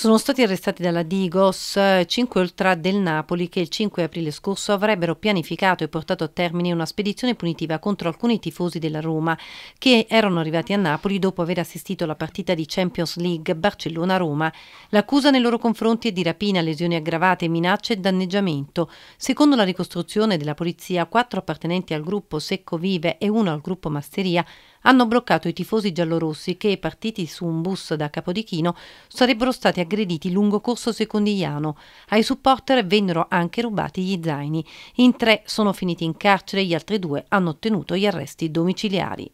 Sono stati arrestati dalla Digos 5 eh, ultra del Napoli che il 5 aprile scorso avrebbero pianificato e portato a termine una spedizione punitiva contro alcuni tifosi della Roma che erano arrivati a Napoli dopo aver assistito alla partita di Champions League Barcellona-Roma. L'accusa nei loro confronti è di rapina, lesioni aggravate, minacce e danneggiamento. Secondo la ricostruzione della polizia, quattro appartenenti al gruppo Secco Vive e uno al gruppo Masteria hanno bloccato i tifosi giallorossi che, partiti su un bus da Capodichino, sarebbero stati aggrediti aggrediti lungo Corso Secondigliano. Ai supporter vennero anche rubati gli zaini. In tre sono finiti in carcere, gli altri due hanno ottenuto gli arresti domiciliari.